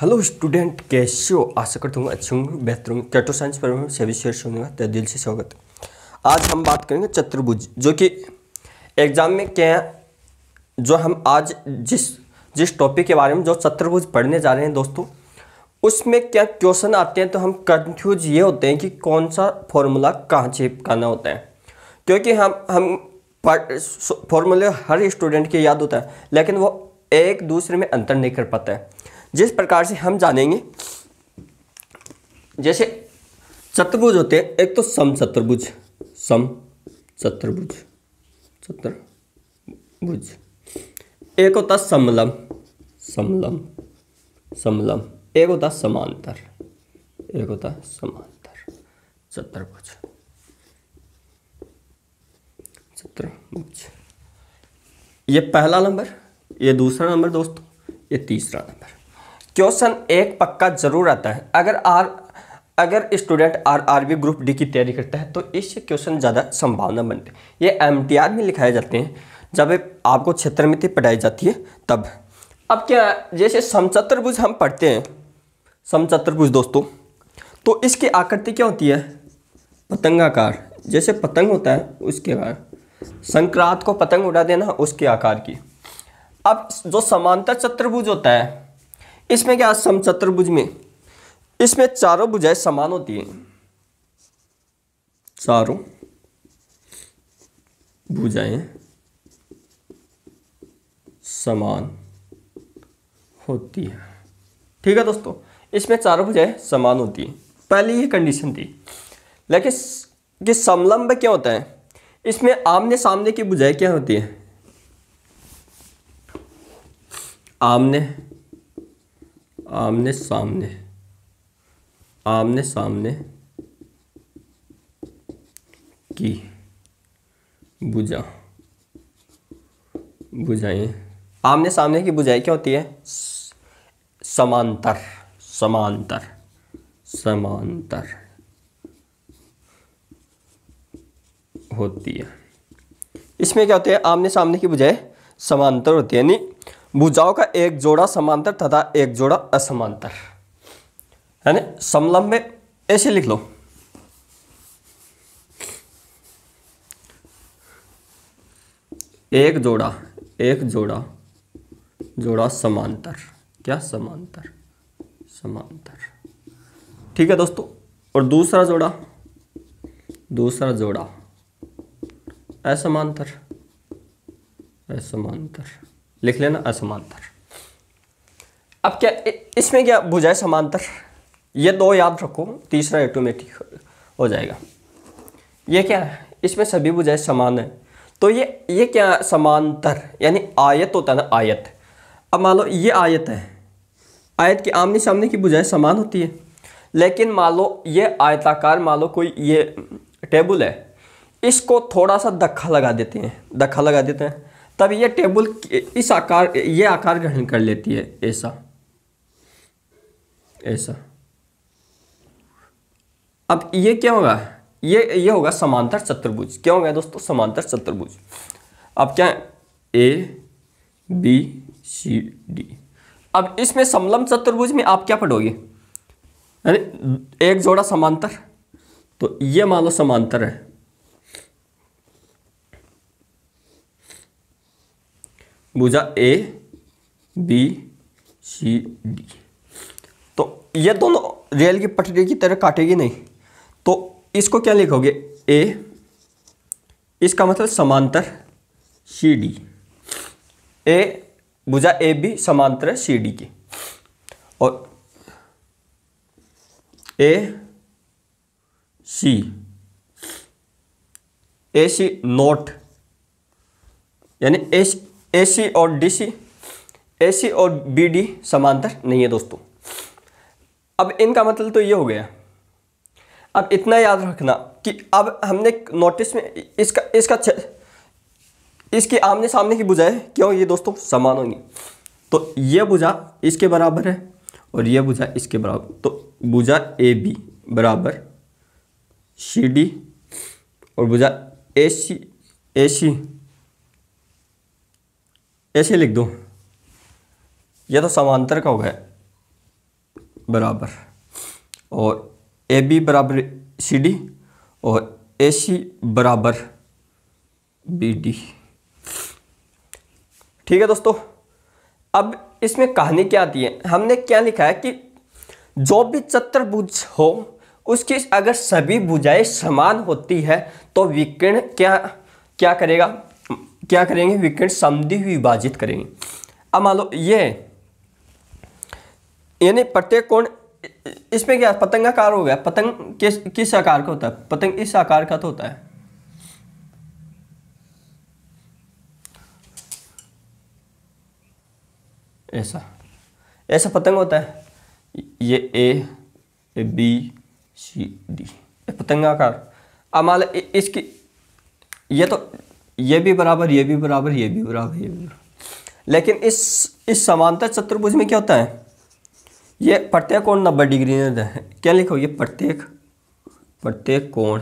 hello student कैसे हो आशा करता हूँ अच्छे होंगे बेहतर होंगे कैटो साइंस पर में सभी शेयर होने तय दिल से स्वागत आज हम बात करेंगे चतुर्भुज जो कि एग्जाम में क्या जो हम आज जिस जिस टॉपिक के बारे में जो चतुर्भुज पढ़ने जा रहे हैं दोस्तों उसमें क्या क्वेश्चन आते हैं तो हम कन्फ्यूज ये होते हैं कि कौन सा फॉर्मूला कहाँ से करना होता है क्योंकि हम हम फॉर्मूले हर स्टूडेंट के याद होता है लेकिन वो एक दूसरे में अंतर नहीं कर पाता है जिस प्रकार से हम जानेंगे जैसे चतुर्भुज होते हैं एक तो सम चतुर्भुज सम चतुर्भुज चतुर्भुज एक होता समलम समलम समलम एक होता समांतर एक होता समांतर चतुर्भुज चतुर्भुज ये पहला नंबर ये दूसरा नंबर दोस्तों ये तीसरा नंबर क्वेश्चन एक पक्का जरूर आता है अगर आर अगर student R R B group D की तैयारी करता है तो इससे क्वेश्चन ज़्यादा संभावना बनती है ये एम टी आर में लिखाए जाते हैं जब आपको क्षेत्र क्षेत्रमिति पढ़ाई जाती है तब अब क्या जैसे समचतुर्भुज हम पढ़ते हैं समचतुर्भुज दोस्तों तो इसकी आकृति क्या होती है पतंगाकार जैसे पतंग होता है उसके आकार संक्रांत को पतंग उड़ा देना उसके आकार की अब जो समांतर चतुर्भुज होता है इसमें क्या समचतुर्भुज में इसमें चारों भुजाएं समान होती हैं चारों भुजाएं समान होती है ठीक है दोस्तों इसमें चारों भुजाएं समान होती हैं पहली ही कंडीशन थी लेकिन कि समलंब क्या होता है इसमें आमने सामने की भुजाएं क्या होती है आमने आमने सामने आमने सामने की बुझा बुझाएं आमने सामने की बुझाई क्या होती है समांतर समांतर समांतर होती है इसमें क्या होते है आमने सामने की बुझाई समांतर होती है यानी भुजाओं का एक जोड़ा समांतर तथा एक जोड़ा असमांतर है ना समलंब में ऐसे लिख लो एक जोड़ा एक जोड़ा जोड़ा समांतर क्या समांतर समांतर ठीक है दोस्तों और दूसरा जोड़ा दूसरा जोड़ा असमांतर असमांतर लिख लेना असमांतर अब क्या इसमें क्या बुझाए समांतर ये दो याद रखो तीसरा ऑटोमेटिक हो जाएगा ये क्या है इसमें सभी बुझाए समान है तो ये ये क्या समांतर यानी आयत होता है ना आयत अब मान लो ये आयत है आयत की आमने सामने की बुझाए समान होती है लेकिन मान लो ये आयताकार मान लो कोई ये टेबल है इसको थोड़ा सा धक्का लगा देते हैं धक्का लगा देते हैं तब ये टेबल इस आकार ये आकार ग्रहण कर लेती है ऐसा ऐसा अब ये क्या होगा ये ये होगा समांतर चतुर्भुज क्या होगा दोस्तों समांतर चतुर्भुज अब क्या ए बी सी डी अब इसमें समलम चतुर्भुज में आप क्या पढ़ोगे यानी एक जोड़ा समांतर तो ये मान लो समांतर है भुजा ए बी सी डी तो ये दोनों रेल की पटरी की तरह काटेगी नहीं तो इसको क्या लिखोगे ए इसका मतलब समांतर सी डी ए भुजा ए बी समांतर है सी डी की और ए सी ए सी नोट यानी ए सी ए और डी सी और बी समांतर नहीं है दोस्तों अब इनका मतलब तो ये हो गया अब इतना याद रखना कि अब हमने नोटिस में इसका इसका इसके आमने सामने की बुझा है क्यों ये दोस्तों समान होगी तो ये बुझा इसके बराबर है और ये बुझा इसके बराबर तो बुझा ए बी बराबर सी डी और बुझा ए सी ए सी ऐसे लिख दो यह तो समांतर का हो गया बराबर और ए बी बराबर सी डी और ए सी बराबर बी डी ठीक है दोस्तों अब इसमें कहानी क्या आती है हमने क्या लिखा है कि जो भी चतुर्भुज हो उसकी अगर सभी भुजाएं समान होती है तो विकर्ण क्या क्या करेगा क्या करेंगे विकर्ण समधि विभाजित करेंगे अब मान लो ये यानी प्रत्येक कोण इसमें क्या पतंग आकार हो गया पतंग किस किस आकार का होता है पतंग इस आकार का तो होता है ऐसा ऐसा पतंग होता है ये ए ए बी सी डी पतंग आकार अब मान लो इसकी ये तो ये भी बराबर ये भी बराबर ये भी बराबर ये भी बराबर लेकिन इस इस समानता चतुर्भुज में क्या होता है ये प्रत्येक कोण नब्बे डिग्री में है क्या लिखो ये प्रत्येक प्रत्येक कोण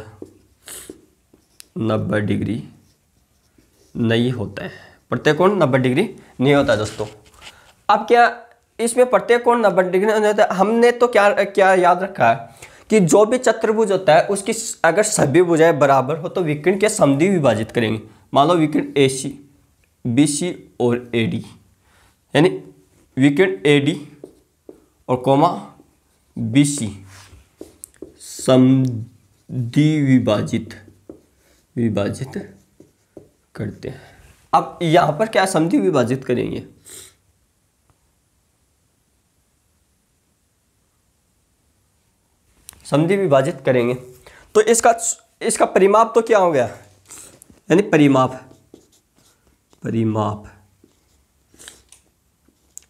नब्बे डिग्री नहीं होता है प्रत्येक कोण नब्बे डिग्री नहीं होता दोस्तों अब क्या इसमें प्रत्येक कोण नब्बे डिग्री नहीं होता हमने तो क्या क्या याद रखा है कि जो भी चतुर्भुज होता है उसकी अगर सभी भुजाएं बराबर हो तो विकर्ण के समधि विभाजित करेंगे मान लो विकर्ण ए सी बी सी और ए डी यानी विकर्ण ए डी और कोमा बी सी समधि विभाजित विभाजित करते हैं अब यहाँ पर क्या समधि विभाजित करेंगे समझी विभाजित करेंगे तो इसका इसका परिमाप तो क्या हो गया यानी परिमाप परिमाप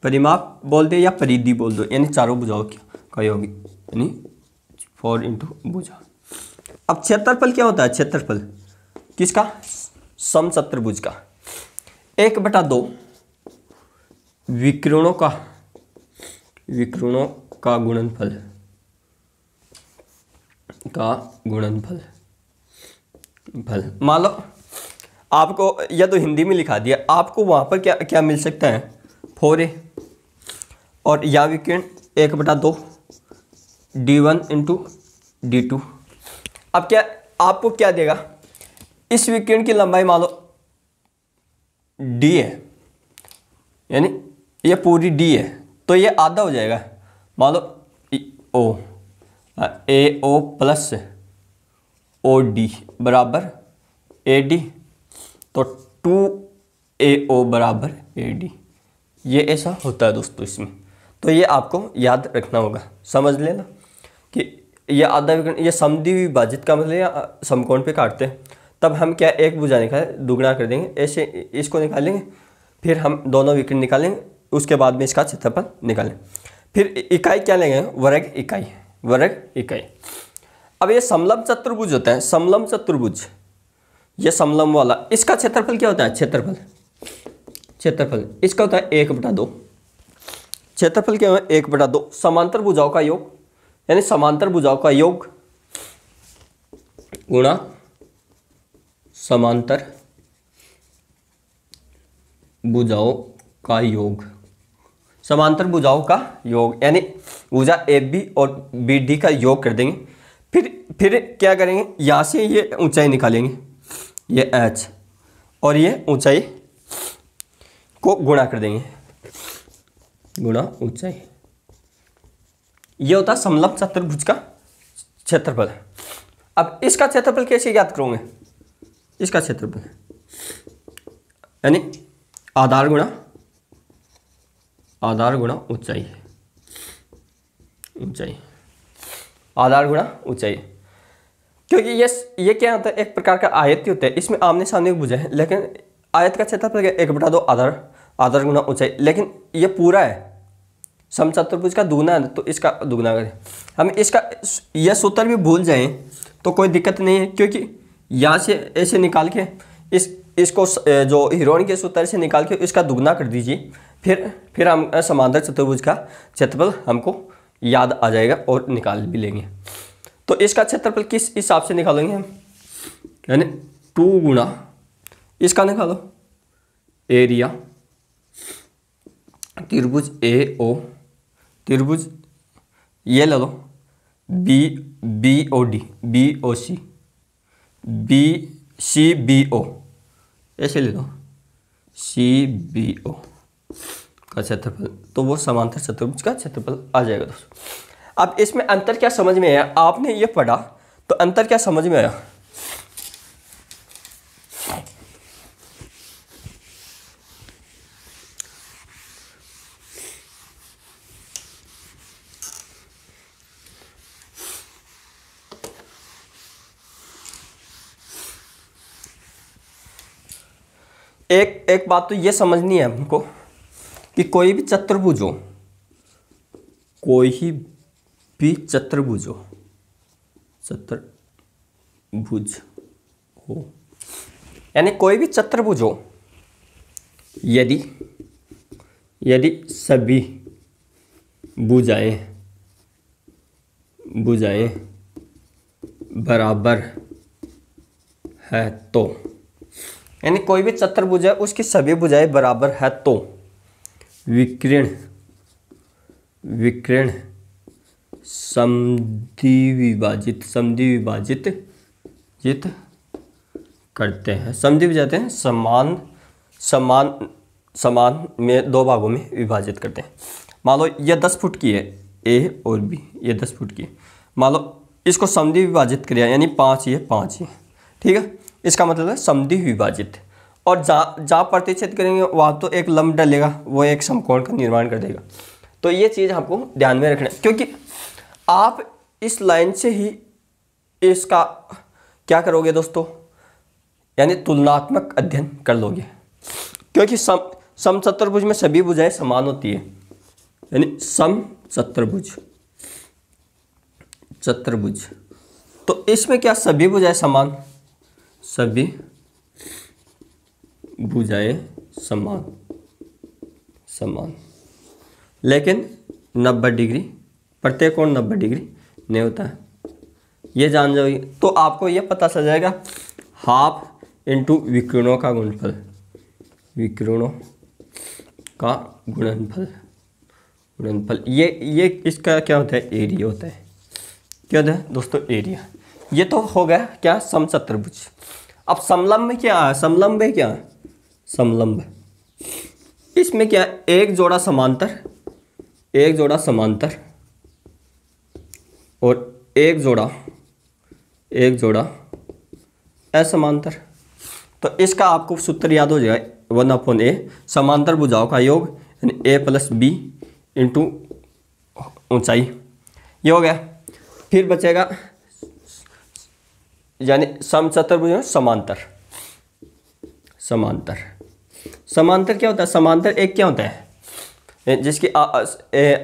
परिमाप बोल दे या परिधि बोल दो यानी चारों क्या कही होगी यानी फोर इंटू बुझा अब क्षेत्रफल क्या होता है क्षेत्रफल किसका सम चतुर्भुज का एक बटा दो विकिरणों का विकिरणों का गुणनफल का गुणनफल फल मान लो आपको या तो हिंदी में लिखा दिया आपको वहाँ पर क्या क्या मिल सकता है फोर ए और या विकर्ण एक बटा दो D one into D two अब क्या आपको क्या देगा इस विकर्ण की लंबाई मान लो डी है यानी ये पूरी डी है तो ये आधा हो जाएगा मान लो ओ ए ओ प्लस ओ डी बराबर ए डी तो टू ए ओ बराबर ए डी ये ऐसा होता है दोस्तों इसमें तो ये आपको याद रखना होगा समझ लेना कि यह आधा विकर्ण ये समी हुई का मतलब या समकोण पे काटते हैं तब हम क्या एक भुजा निकाले दुगना कर देंगे ऐसे इसको निकालेंगे फिर हम दोनों विकर्ण निकालेंगे उसके बाद में इसका क्षेत्रफल निकालें फिर इकाई क्या लेंगे वर्ग इकाई वर्ग इकाई अब ये समलम चतुर्भुज होता है समलम चतुर्भुज ये समलम वाला इसका क्षेत्रफल क्या होता है क्षेत्रफल क्षेत्रफल इसका होता है एक बटा दो क्षेत्रफल क्या है एक बटा दो समांतर भुजाओं का योग यानी समांतर भुजाओं का योग गुणा समांतर भुजाओं का योग समांतर भुजाओं का योग यानी ऊर्जा ए बी और बी डी का योग कर देंगे फिर फिर क्या करेंगे यहाँ से ये ऊंचाई निकालेंगे ये एच और ये ऊंचाई को गुणा कर देंगे गुणा ऊंचाई ये होता है समलम चतुर्भुज का क्षेत्रफल अब इसका क्षेत्रफल कैसे याद करोगे इसका क्षेत्रफल यानी आधार गुणा आधार गुणा ऊंचाई है ऊंचाई आधार गुणा ऊंचाई क्योंकि ये ये क्या होता है एक प्रकार का आयत ही होता है इसमें आमने सामने बुझे है लेकिन आयत का क्षेत्रफल एक बटा दो आधार आधार गुना ऊंचाई लेकिन ये पूरा है समचतुर्भुज का दुगना है तो इसका दुगना करें हम इसका यह सूत्र भी भूल जाएं तो कोई दिक्कत नहीं है क्योंकि यहाँ से ऐसे निकाल के इस इसको जो हिरोन के सूत्र से निकाल के इसका दुगना कर दीजिए फिर फिर हम समांतर चतुर्भुज का क्षेत्रफल हमको याद आ जाएगा और निकाल भी लेंगे तो इसका क्षेत्रफल किस हिसाब से निकालेंगे हम यानी टू गुणा इसका निकालो एरिया त्रिभुज ए ओ त्रिभुज ये ले लो B B O D B O C B C B O ऐसे ले लो सी बी ओ का क्षेत्रफल तो वो समांतर चतुर्भुज का क्षेत्रफल आ जाएगा दोस्तों अब इसमें अंतर क्या समझ में आया आपने ये पढ़ा तो अंतर क्या समझ में आया एक एक बात तो ये समझनी है हमको कि कोई भी चतुर्भुज हो कोई भी चतुर्भुज हो चतुर्भुज हो यानी कोई भी चतुर्भुज हो यदि यदि सभी बुझाएं बुझाएं बराबर है तो यानी कोई भी चतुर्भुज है उसकी सभी बुझाएं बराबर है तो विकिरण विकिरण समद्विभाजित विभाजित जित करते हैं समद्वि जाते हैं समान समान समान में दो भागों में विभाजित करते हैं मान लो यह दस फुट की है ए और बी ये दस फुट की है मान लो इसको समद्वि विभाजित किया यानी पाँच ये पाँच ये ठीक है इसका मतलब है समद्वि विभाजित और जहाँ जहाँ प्रतिच्छेद करेंगे वहाँ तो एक लम्ब डलेगा वो एक समकोण का निर्माण कर देगा तो ये चीज़ आपको ध्यान में रखना है क्योंकि आप इस लाइन से ही इसका क्या करोगे दोस्तों यानी तुलनात्मक अध्ययन कर लोगे क्योंकि सम सम चतुर्भुज में सभी भुजाएं समान होती है यानी सम चतुर्भुज चतुर्भुज तो इसमें क्या सभी भुजाएं समान सभी बुझाए सम्मान सम्मान लेकिन नब्बे डिग्री प्रत्येक कोण नब्बे डिग्री नहीं होता है ये जान जाओगे तो आपको ये पता चल जाएगा हाफ इंटू विकिरणों का गुणफल विकिरणों का गुणनफल गुणनफल ये ये इसका क्या होता है एरिया होता है क्या होता है दोस्तों एरिया ये तो हो गया क्या समचतुर्भुज अब समलंब क्या है समलंब क्या है समलंब इसमें क्या एक जोड़ा समांतर एक जोड़ा समांतर और एक जोड़ा एक जोड़ा असमांतर तो इसका आपको सूत्र याद हो जाएगा वन अपॉन ए समांतर बुझाओ का योग यानी ए प्लस बी इंटू ऊंचाई ये हो गया फिर बचेगा यानी समचतुर्भुज समांतर समांतर समांतर क्या होता है समांतर एक क्या होता है जिसकी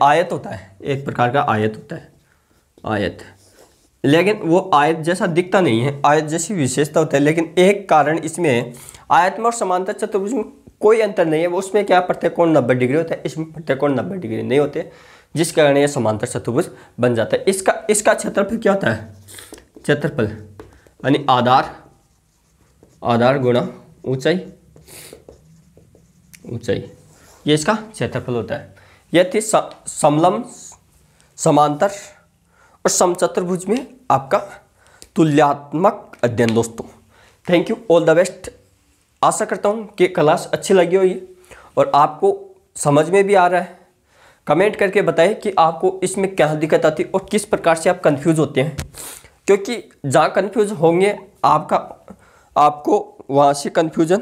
आयत होता है एक प्रकार का आयत होता है आयत लेकिन वो आयत जैसा दिखता नहीं है आयत जैसी विशेषता होता है लेकिन एक कारण इसमें आयत में और समांतर चतुर्भुज में कोई अंतर नहीं है वो उसमें क्या प्रत्यकोण नब्बे डिग्री होता है इसमें प्रत्यकोण नब्बे डिग्री नहीं होते जिस कारण यह समांतर चतुर्भुज बन जाता है इसका इसका क्षेत्रफल क्या होता है क्षेत्रफल यानी आधार आधार गुणा ऊंचाई ऊंचाई ये इसका क्षेत्रफल होता है यह थी समलम समांतर और समचतुर्भुज में आपका तुल्यात्मक अध्ययन दोस्तों thank you all the best आशा करता हूँ कि क्लास अच्छी लगी होगी और आपको समझ में भी आ रहा है कमेंट करके बताएं कि आपको इसमें क्या दिक्कत आती है और किस प्रकार से आप कंफ्यूज होते हैं क्योंकि जहाँ कंफ्यूज होंगे आपका आपको वहाँ से कंफ्यूजन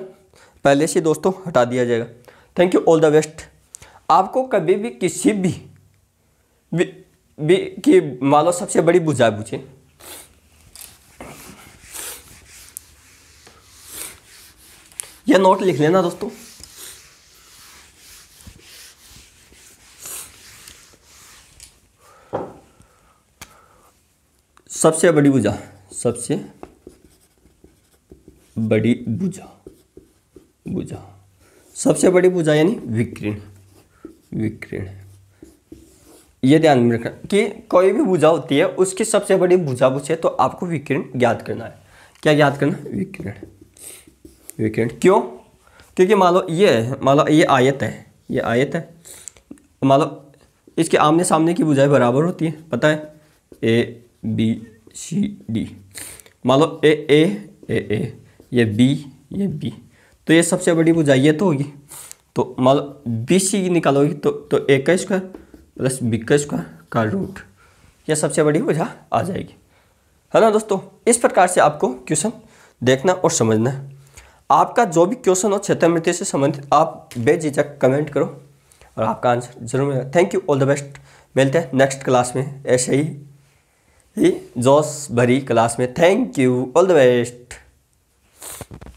पहले से दोस्तों हटा दिया जाएगा thank you all the best आपको कभी भी किसी भी, भी, भी मान लो सबसे बड़ी बुझा पूछे यह नोट लिख लेना दोस्तों सबसे बड़ी बुझा सबसे बड़ी बुझा बुझा सबसे बड़ी भुजा यानी विकिरण विकिरण ये ध्यान में रखना कि कोई भी भुजा होती है उसकी सबसे बड़ी भुजा पूछे तो आपको विकिरण ज्ञात करना है क्या ज्ञात करना विकिरण विकिरण क्यों क्योंकि मान लो ये है मान लो ये आयत है ये आयत है मान लो इसके आमने सामने की भुजाएं बराबर होती है पता है ए बी सी डी मान लो ए ए ए ए ये बी ये बी तो ये सबसे बड़ी भुजाइया तो होगी तो मान लो बी सी निकालोगी तो तो ए का स्क्वायर प्लस बी का स्क्वायर का रूट यह सबसे बड़ी भुजा आ जाएगी है ना दोस्तों इस प्रकार से आपको क्वेश्चन देखना और समझना है आपका जो भी क्वेश्चन हो क्षेत्र मृत्यु से संबंधित आप बेझिझक कमेंट करो और आपका आंसर जरूर मिलेगा thank you all the best मिलते हैं नेक्स्ट क्लास में ऐसे ही ही जोश भरी क्लास में thank you all the best